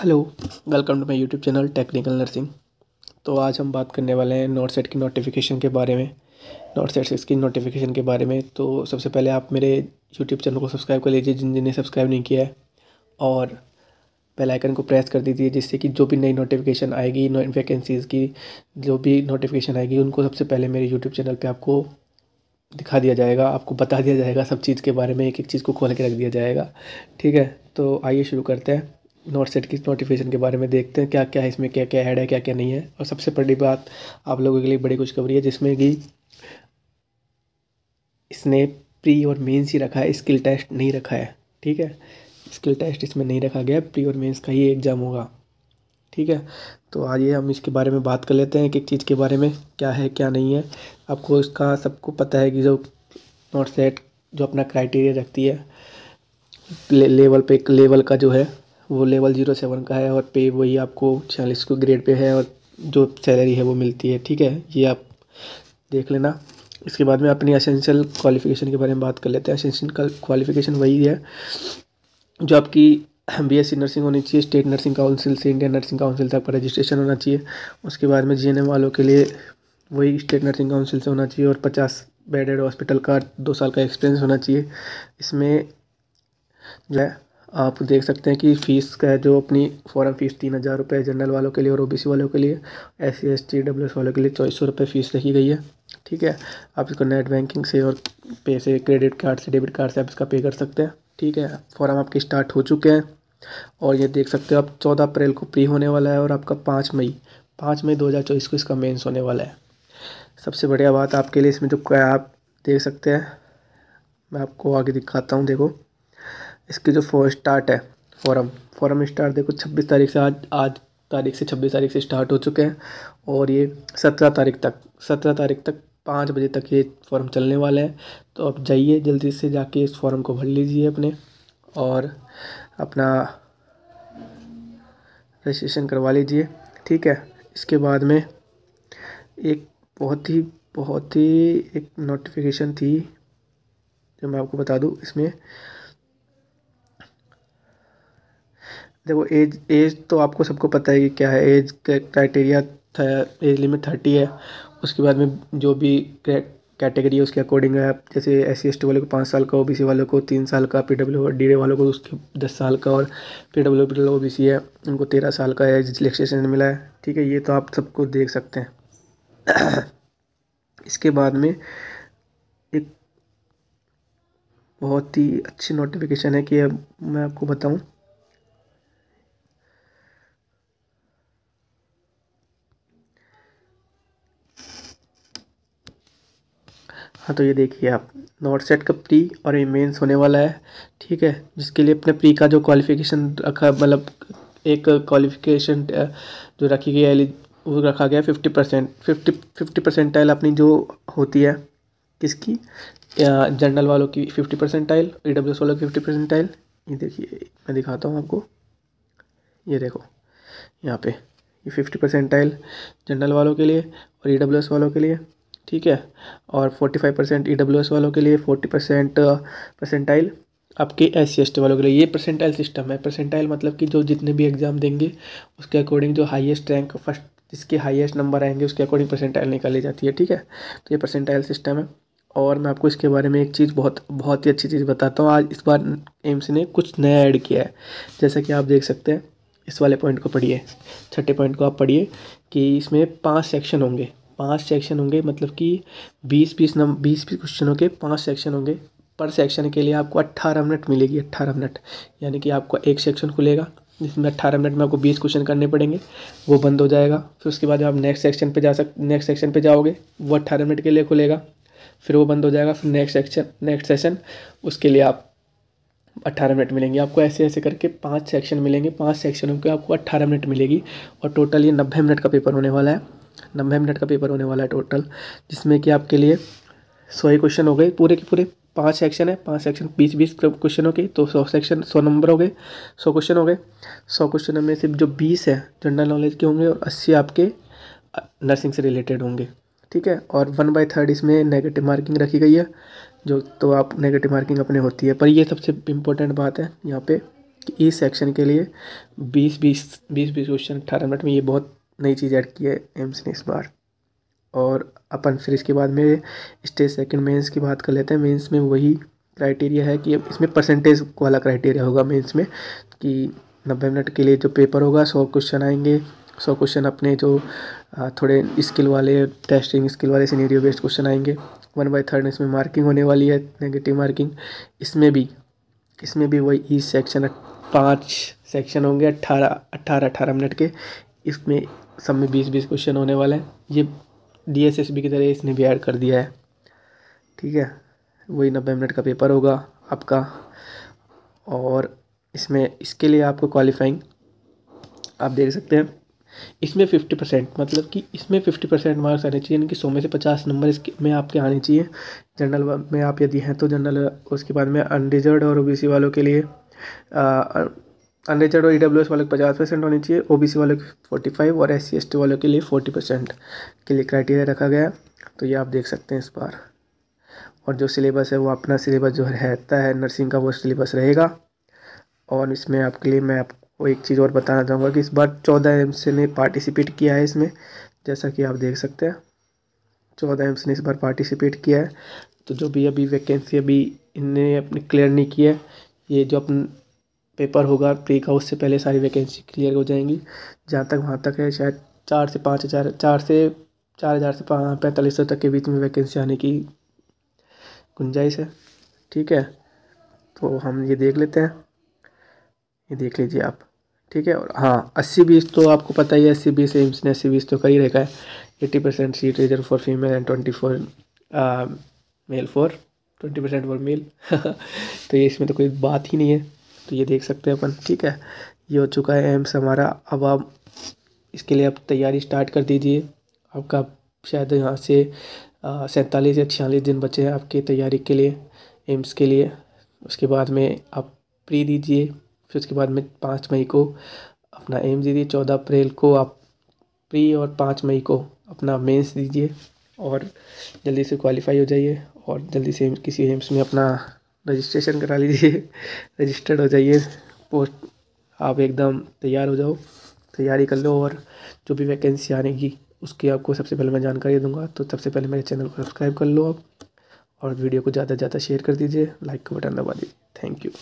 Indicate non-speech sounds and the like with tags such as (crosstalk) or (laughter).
hello welcome to my YouTube channel technical nursing तो आज हम बात करने वाले हैं नोट सेट की नोटिफिकेशन के बारे में नोट सेट सिक्स की नोटिफिकेशन के बारे में तो सबसे पहले आप मेरे यूट्यूब चैनल को सब्सक्राइब कर लीजिए जिन जिन्हें सब्सक्राइब नहीं किया है और बेल आइकन को प्रेस कर दीजिए जिससे कि जो भी नई नोटिफिकेशन आएगी नो वैकेंसीज़ की जो भी नोटिफिकेशन आएगी उनको सबसे पहले मेरे यूट्यूब चैनल पर आपको दिखा दिया जाएगा आपको बता दिया जाएगा सब चीज़ के बारे में एक एक चीज़ को खोल के रख दिया जाएगा ठीक है तो आइए शुरू करते हैं नोट सेट की नोटिफिकेशन के बारे में देखते हैं क्या क्या है इसमें क्या क्या ऐड है क्या क्या नहीं है और सबसे बड़ी बात आप लोगों के लिए बड़ी खुशखबरी है जिसमें कि इसने प्री और मेंस ही रखा है स्किल टेस्ट नहीं रखा है ठीक है स्किल टेस्ट इसमें नहीं रखा गया प्री और मेंस का ही एग्ज़ाम होगा ठीक है तो आइए हम इसके बारे में बात कर लेते हैं एक एक चीज़ के बारे में क्या है क्या नहीं है आपको इसका सबको पता है कि जो नोट सेट जो अपना क्राइटेरिया रखती है ले, लेवल पे लेवल का जो है वो लेवल जीरो सेवन का है और पे वही आपको छियालीस को ग्रेड पे है और जो सैलरी है वो मिलती है ठीक है ये आप देख लेना इसके बाद में अपनी असेंशियल क्वालिफिकेशन के बारे में बात कर लेते हैं असेंशियल क्वालिफिकेशन वही है जो आपकी बी एस सी नर्सिंग होनी चाहिए स्टेट नर्सिंग काउंसिल से इंडियन नर्सिंग काउंसिल तक रजिस्ट्रेशन होना चाहिए उसके बाद में जी वालों के लिए वही स्टेट नर्सिंग काउंसिल से होना चाहिए और पचास बेडेड हॉस्पिटल का दो साल का एक्सपीरियंस होना चाहिए इसमें जो है आप देख सकते हैं कि फ़ीस का जो अपनी फ़ॉरम फ़ीस तीन हज़ार रुपये जनरल वालों के लिए और ओबीसी वालों के लिए S C S T W S वालों के लिए चौबीस सौ रुपये फ़ीस रखी गई है ठीक है आप इसको नेट बैंकिंग से और पे से क्रेडिट कार्ड से डेबिट कार्ड से आप इसका पे कर सकते हैं ठीक है फॉरम आपके स्टार्ट हो चुके हैं और ये देख सकते हो आप चौदह अप्रैल को प्री होने वाला है और आपका पाँच मई पाँच मई दो हज़ार चौबीस को इसका मेन्स होने वाला है सबसे बढ़िया बात आपके लिए इसमें जो आप देख सकते हैं मैं आपको आगे दिखाता हूँ देखो इसके जो फो स्टार्ट है फॉरम फॉरम स्टार्ट देखो छब्बीस तारीख से आज आज तारीख से छब्बीस तारीख से स्टार्ट हो चुके हैं और ये सत्रह तारीख तक सत्रह तारीख तक पाँच बजे तक ये फॉर्म चलने वाला है तो आप जाइए जल्दी से जाके इस फॉर्म को भर लीजिए अपने और अपना रजिस्ट्रेशन करवा लीजिए ठीक है इसके बाद में एक बहुत ही बहुत ही एक नोटिफिकेशन थी जो मैं आपको बता दूँ इसमें देखो एज एज तो आपको सबको पता है कि क्या है एज क्राइटेरिया था एज लिमिट थर्टी है उसके बाद में जो भी कैटेगरी है उसके अकॉर्डिंग है आप जैसे एस सी एस टी वाले को पाँच साल का ओ बी सी वालों को तीन साल का पी डब्ल्यू डी वालों को उसके दस साल का और P W P W O B C है उनको तेरह साल का एज रिलेक्सेशन मिला है ठीक है ये तो आप सबको देख सकते हैं (clears throat) इसके बाद में एक बहुत ही अच्छी नोटिफिकेशन है कि अब मैं आपको बताऊं हाँ तो ये देखिए आप नॉर्थ सेट का प्री और ये मेंस होने वाला है ठीक है जिसके लिए अपने प्री का जो क्वालिफिकेशन रखा मतलब एक क्वालिफिकेशन जो रखी गई है वो रखा गया fifty percent fifty fifty percentile अपनी जो होती है किसकी जनरल वालों की fifty percentile E W S वालों की फिफ्टी परसेंटाइल ये देखिए मैं दिखाता हूँ आपको ये देखो यहाँ पे ये फिफ्टी परसेंटाइल जनरल वालों के लिए और ई डब्ल्यू एस वालों के लिए ठीक है और 45 परसेंट ई वालों के लिए 40 परसेंट परसेंटाइल आपके एस सी वालों के लिए ये परसेंटाइल सिस्टम है परसेंटाइल मतलब कि जो जितने भी एग्ज़ाम देंगे उसके अकॉर्डिंग जो हाईएस्ट रैंक फर्स्ट जिसके हाईएस्ट नंबर आएंगे उसके अकॉर्डिंग परसेंटाइल निकाली जाती है ठीक है तो ये परसेंटाइल सिस्टम है और मैं आपको इसके बारे में एक चीज़ बहुत बहुत ही अच्छी चीज़ बताता हूँ आज इस बार एम्स ने कुछ नया ऐड किया है जैसा कि आप देख सकते हैं इस वाले पॉइंट को पढ़िए छठे पॉइंट को आप पढ़िए कि इसमें पांच सेक्शन होंगे पाँच सेक्शन होंगे मतलब कि बीस बीस नंबर बीस बीस क्वेश्चनों के पाँच सेक्शन होंगे पर सेक्शन के लिए आपको अट्ठारह मिनट मिलेगी अट्ठारह मिनट यानी कि आपको एक सेक्शन खुलेगा जिसमें अट्ठारह मिनट में आपको बीस क्वेश्चन करने पड़ेंगे वो बंद हो जाएगा फिर उसके बाद आप नेक्स्ट सेक्शन पर जा सक नेक्स्ट सेक्शन पर जाओगे वो अट्ठारह मिनट के लिए खुलेगा फिर वो बंद हो जाएगा फिर नेक्स्ट सेक्शन नेक्स्ट सेशन उसके लिए आप अट्ठारह मिनट मिलेंगे आपको ऐसे ऐसे करके पाँच सेक्शन मिलेंगे पाँच सेक्शनों के आपको अट्ठारह मिनट मिलेगी और टोटल ये नब्बे मिनट का पेपर होने वाला है नब्बे मिनट का पेपर होने वाला है टोटल जिसमें कि आपके लिए सौ ही क्वेश्चन हो गए पूरे के पूरे पाँच सेक्शन है पाँच सेक्शन बीस बीस क्वेश्चन हो गए तो सौ सेक्शन सौ नंबर हो गए सौ क्वेश्चन हो गए सौ क्वेश्चन में सिर्फ जो बीस है जनरल नॉलेज के होंगे और अस्सी आपके नर्सिंग से रिलेटेड होंगे ठीक है और वन बाई थर्ड इसमें नेगेटिव मार्किंग रखी गई है जो तो आप नेगेटिव मार्किंग अपने होती है पर ये सबसे इम्पोर्टेंट बात है यहाँ पे कि इस सेक्शन के लिए बीस बीस बीस बीस क्वेश्चन अठारह मिनट में ये बहुत नई चीज़ ऐड की है एम्स ने इस बार और अपन फिर इसके बाद में स्टेज सेकंड मेंस की बात कर लेते हैं मेंस में वही क्राइटेरिया है कि इसमें परसेंटेज वाला क्राइटेरिया होगा मेंस में कि नब्बे मिनट के लिए जो पेपर होगा सौ क्वेश्चन आएंगे सौ क्वेश्चन अपने जो थोड़े स्किल वाले टेस्टिंग स्किल वाले सीनेरियो बेस्ड क्वेश्चन आएंगे वन बाई थर्ड इसमें मार्किंग होने वाली है नेगेटिव मार्किंग इसमें भी इसमें भी वही ई सेक्शन पाँच सेक्शन होंगे अट्ठारह अट्ठारह अट्ठारह मिनट के इसमें सब में बीस बीस क्वेश्चन होने वाले हैं ये डी एस एस बी की तरह इसने भी ऐड कर दिया है ठीक है वही नब्बे मिनट का पेपर होगा आपका और इसमें इसके लिए आपको क्वालिफाइंग आप देख सकते हैं इसमें फिफ्टी परसेंट मतलब कि इसमें फिफ्टी परसेंट मार्क्स आने चाहिए यानी कि सौ में से पचास नंबर इसके में आपके आने चाहिए जनरल में आप यदि हैं तो जनरल उसके बाद में अनरिजर्व और ओ वालों के लिए अनरिचर्ड और ई e डब्ल्यू एस वालों को पचास परसेंट होनी चाहिए ओ बी सी वालों की फोर्टी फाइव और एस सी एस टी वालों के लिए फोर्टी परसेंट के लिए क्राइटेरिया रखा गया है तो ये आप देख सकते हैं इस बार और जो सिलेबस है वो अपना सिलेबस जो रहता है नर्सिंग का वो सिलेबस रहेगा और इसमें आपके लिए मैं आपको एक चीज़ और बताना चाहूँगा कि इस बार चौदह एम ने पार्टिसिपेट किया है इसमें जैसा कि आप देख सकते हैं चौदह एम्स ने इस बार पार्टिसिपेट किया है तो जो भी अभी वैकेंसी अभी इनने अपने क्लियर नहीं किया है ये जो अपन पेपर होगा प्री का उससे पहले सारी वैकेंसी क्लियर हो जाएंगी जहाँ तक वहाँ तक है शायद चार से पाँच हज़ार चार से चार हज़ार से पैंतालीस सौ तक के बीच में वैकेंसी आने की गुंजाइश है ठीक है तो हम ये देख लेते हैं ये देख लीजिए आप ठीक है और हाँ अस्सी बीस तो आपको पता ही है अस्सी बीस एम्स ने अस्सी बीस तो कर ही रखा है eighty percent seat reserve for female and twenty for male for twenty percent for male तो ये इसमें तो कोई बात ही नहीं है तो ये देख सकते हैं अपन ठीक है ये हो चुका है एम्स हमारा अब आप इसके लिए आप तैयारी स्टार्ट कर दीजिए आपका शायद यहाँ से सैंतालीस या छियालीस दिन बचे हैं आपकी तैयारी के लिए एम्स के लिए उसके बाद में आप प्री दीजिए फिर उसके बाद में पाँच मई को अपना एम्स दीजिए चौदह अप्रैल को आप प्री और पाँच मई को अपना मेंस दीजिए और जल्दी से क्वालिफाई हो जाइए और जल्दी से किसी एम्स में अपना रजिस्ट्रेशन करा लीजिए रजिस्टर्ड हो जाइए पोस्ट आप एकदम तैयार हो जाओ तैयारी कर लो और जो भी वैकेंसी आने की उसकी आपको सबसे पहले मैं जानकारी दूंगा तो सबसे पहले मेरे चैनल को सब्सक्राइब कर लो आप और वीडियो को ज़्यादा से ज़्यादा शेयर कर दीजिए लाइक का बटन दबा दीजिए थैंक यू